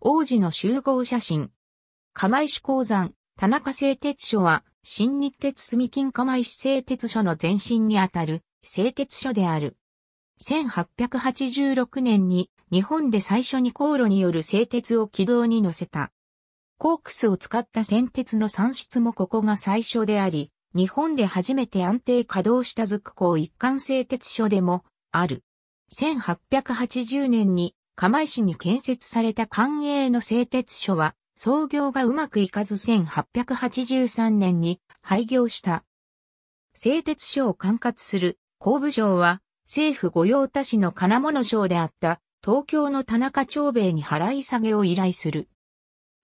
王子の集合写真。釜石鉱山、田中製鉄所は、新日鉄住金釜石製鉄所の前身にあたる製鉄所である。1886年に日本で最初に航路による製鉄を軌道に乗せた。コークスを使った先鉄の産出もここが最初であり、日本で初めて安定稼働した続行一貫製鉄所でもある。1880年に釜石に建設された官営の製鉄所は、創業がうまくいかず1883年に廃業した。製鉄所を管轄する工部省は、政府御用達の金物省であった東京の田中長兵衛に払い下げを依頼する。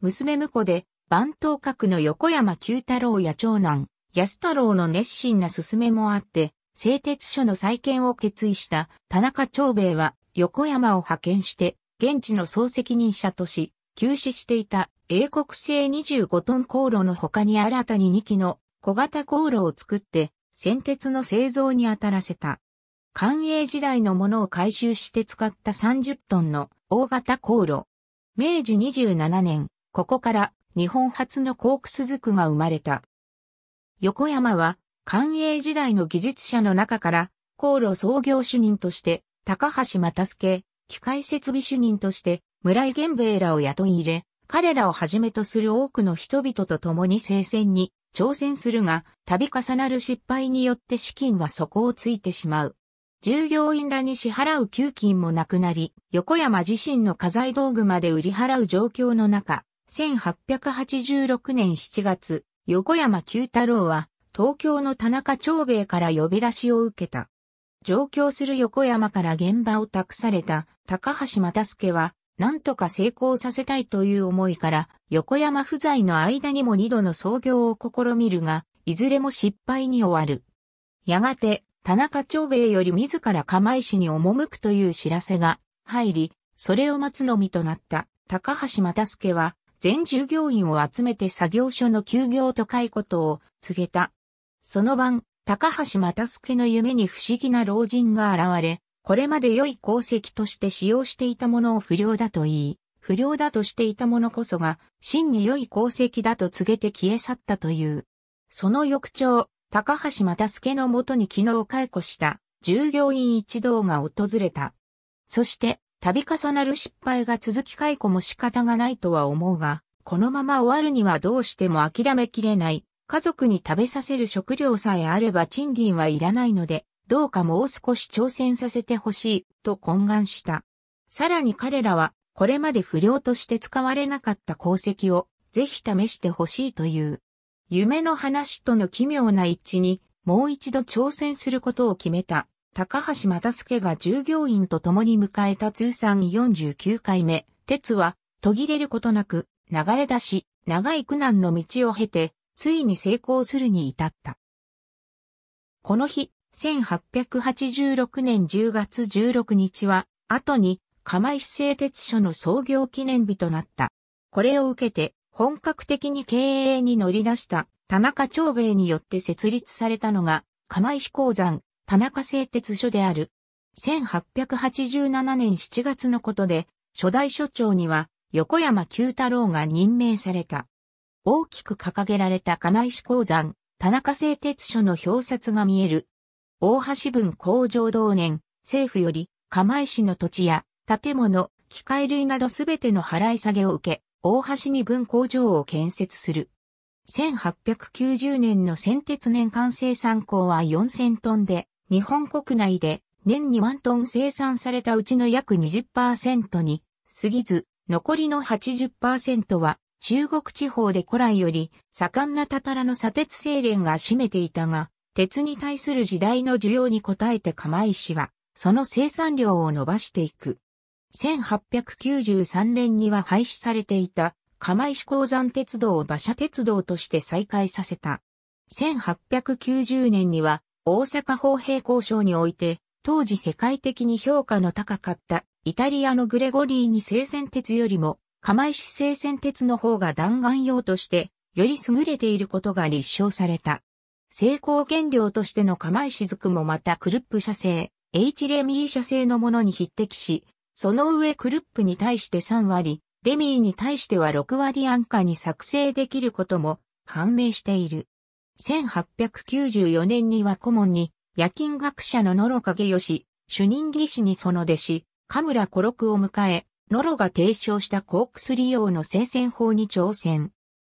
娘婿で、番頭閣の横山九太郎や長男、安太郎の熱心な勧めもあって、製鉄所の再建を決意した田中長兵衛は横山を派遣して、現地の総責任者とし、休止していた英国製25トン航路の他に新たに2機の小型航路を作って、先鉄の製造に当たらせた。官営時代のものを回収して使った30トンの大型航路。明治27年、ここから日本初のコークスズクが生まれた。横山は、官営時代の技術者の中から、航路創業主任として高橋又助、機械設備主任として村井玄兵衛らを雇い入れ、彼らをはじめとする多くの人々と共に聖戦に挑戦するが、度重なる失敗によって資金は底をついてしまう。従業員らに支払う給金もなくなり、横山自身の家財道具まで売り払う状況の中、1886年7月、横山九太郎は東京の田中長兵衛から呼び出しを受けた。上京する横山から現場を託された高橋又助は、何とか成功させたいという思いから、横山不在の間にも二度の創業を試みるが、いずれも失敗に終わる。やがて、田中長兵衛より自ら釜石に赴くという知らせが入り、それを待つのみとなった高橋又助は、全従業員を集めて作業所の休業と解雇とを告げた。その晩、高橋又助の夢に不思議な老人が現れ、これまで良い功績として使用していたものを不良だと言い、不良だとしていたものこそが、真に良い功績だと告げて消え去ったという。その翌朝、高橋又助のもとに昨日解雇した従業員一同が訪れた。そして、度重なる失敗が続き解雇も仕方がないとは思うが、このまま終わるにはどうしても諦めきれない家族に食べさせる食料さえあれば賃金はいらないので、どうかもう少し挑戦させてほしい、と懇願した。さらに彼らは、これまで不良として使われなかった功績を、ぜひ試してほしいという。夢の話との奇妙な一致に、もう一度挑戦することを決めた。高橋又助が従業員と共に迎えた通算49回目、鉄は途切れることなく流れ出し、長い苦難の道を経て、ついに成功するに至った。この日、1886年10月16日は、後に釜石製鉄所の創業記念日となった。これを受けて、本格的に経営に乗り出した田中長兵衛によって設立されたのが、釜石鉱山、田中製鉄所である。1887年7月のことで、初代所長には横山九太郎が任命された。大きく掲げられた釜石鉱山、田中製鉄所の表札が見える。大橋分工場同年、政府より釜石の土地や建物、機械類などすべての払い下げを受け、大橋に分工場を建設する。1890年の先鉄年間生産工は4000トンで、日本国内で年2万トン生産されたうちの約20%に過ぎず、残りの80%は中国地方で古来より盛んなタタラの砂鉄精錬が占めていたが、鉄に対する時代の需要に応えて釜石は、その生産量を伸ばしていく。1893年には廃止されていた釜石鉱山鉄道を馬車鉄道として再開させた。1890年には大阪砲平交渉において、当時世界的に評価の高かったイタリアのグレゴリーに生鮮鉄よりも釜石製線鉄の方が弾丸用として、より優れていることが立証された。成功原料としての釜石づくもまたクルップ社製、H レミー社製のものに匹敵し、その上クルップに対して3割、レミーに対しては6割安価に作成できることも判明している。1894年には顧問に、夜勤学者の野呂影義、主任技師にその弟子、神村小六を迎え、ノロが提唱したコークス利用の生鮮法に挑戦。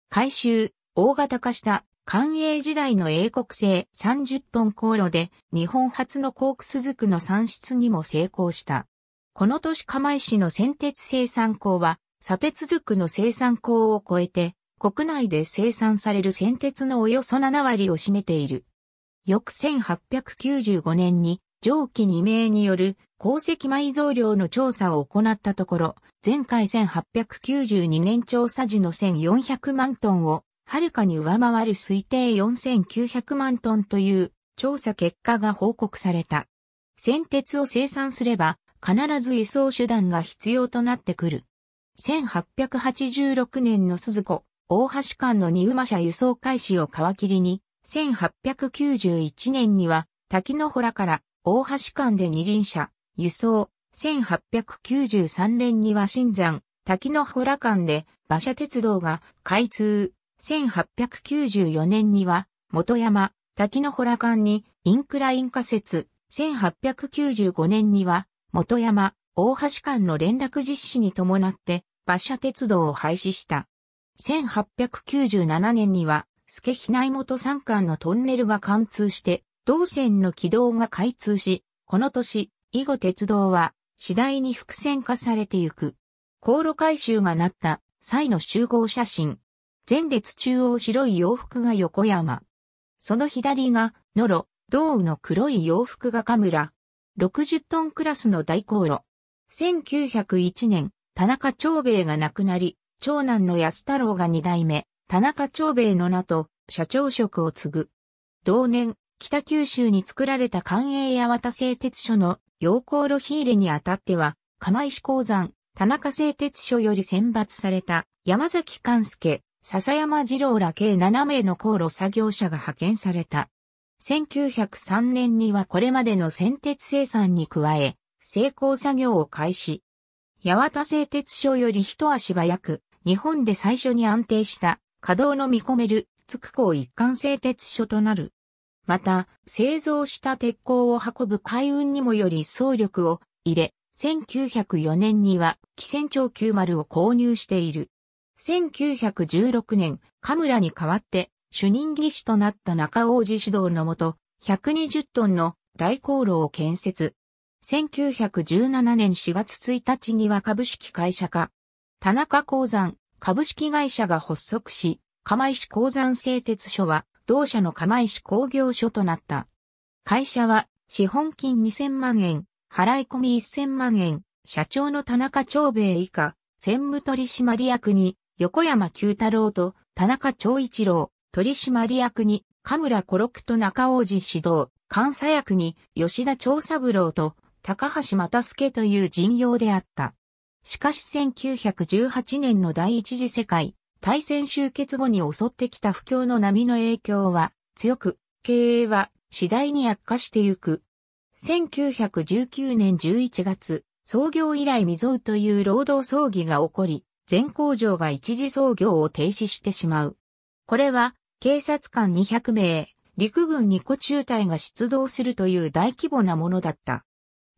改修、大型化した官営時代の英国製30トン航路で日本初のコークス塾の産出にも成功した。この年釜石の先鉄生産港は、砂鉄塾の生産港を超えて、国内で生産される先鉄のおよそ7割を占めている。翌1895年に上記2名による鉱石埋蔵量の調査を行ったところ、前回1892年調査時の1400万トンを、はるかに上回る推定4900万トンという調査結果が報告された。先鉄を生産すれば、必ず輸送手段が必要となってくる。1886年の鈴子、大橋間の二馬車輸送開始を皮切りに、1891年には、滝の洞から大橋間で二輪車、輸送、1893年には新山、滝の洞間で馬車鉄道が開通。1894年には元山、滝の洞間にインクライン仮設。1895年には元山、大橋間の連絡実施に伴って馬車鉄道を廃止した。1897年には、助比内元山間のトンネルが貫通して、同線の軌道が開通し、この年、以後鉄道は次第に伏線化されてゆく。航路改修がなった際の集合写真。前列中央白い洋服が横山。その左が野呂、道雨の黒い洋服がカムラ。60トンクラスの大航路。1901年、田中長兵衛が亡くなり、長男の安太郎が二代目、田中長兵衛の名と社長職を継ぐ。同年、北九州に作られた官営八幡製鉄所の陽光路火入れにあたっては、釜石鉱山、田中製鉄所より選抜された山崎勘介、笹山二郎ら計7名の航路作業者が派遣された。1903年にはこれまでの先鉄生産に加え、成功作業を開始。八幡製鉄所より一足早く、日本で最初に安定した稼働の見込める、筑港一貫製鉄所となる。また、製造した鉄鋼を運ぶ海運にもより総力を入れ、1904年には、汽船長90を購入している。1916年、カムラに代わって、主任技師となった中王子指導のもと、120トンの大航路を建設。1917年4月1日には株式会社化。田中鉱山株式会社が発足し、釜石鉱山製鉄所は同社の釜石工業所となった。会社は、資本金2000万円、払い込み1000万円、社長の田中長兵衛以下、専務取締役に、横山九太郎と田中長一郎、取締役に、神村小六と中王子指導、監査役に吉田長三郎と高橋又助という陣容であった。しかし1918年の第一次世界大戦終結後に襲ってきた不況の波の影響は強く、経営は次第に悪化してゆく。1919年11月、創業以来未曾有という労働争議が起こり、全工場が一時操業を停止してしまう。これは、警察官200名、陸軍2個中隊が出動するという大規模なものだった。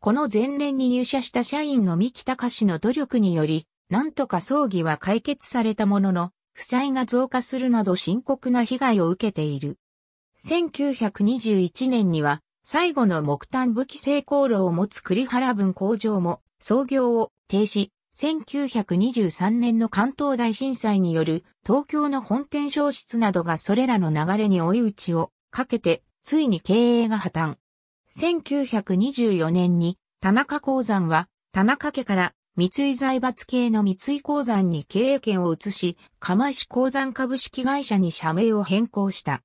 この前年に入社した社員の三木隆氏の努力により、なんとか葬儀は解決されたものの、負債が増加するなど深刻な被害を受けている。1921年には、最後の木炭武器成功炉を持つ栗原分工場も創業を停止。1923年の関東大震災による東京の本店消失などがそれらの流れに追い打ちをかけて、ついに経営が破綻。1924年に田中鉱山は田中家から三井財閥系の三井鉱山に経営権を移し、釜石鉱山株式会社に社名を変更した。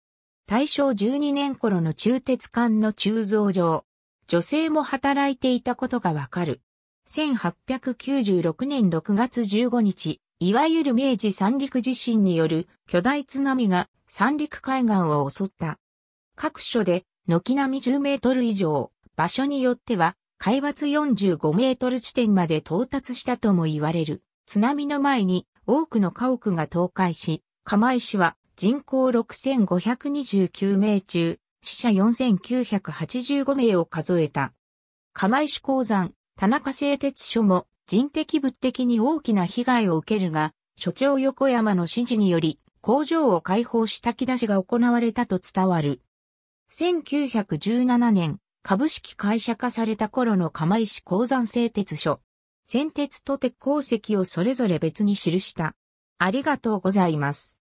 大正12年頃の中鉄艦の鋳造場。女性も働いていたことがわかる。1896年6月15日、いわゆる明治三陸地震による巨大津波が三陸海岸を襲った。各所で軒並み10メートル以上、場所によっては海抜45メートル地点まで到達したとも言われる。津波の前に多くの家屋が倒壊し、釜石は人口6529名中、死者4985名を数えた。釜石鉱山、田中製鉄所も人的物的に大きな被害を受けるが、所長横山の指示により工場を開放した木出しが行われたと伝わる。1917年、株式会社化された頃の釜石鉱山製鉄所。先鉄と鉄鉱石をそれぞれ別に記した。ありがとうございます。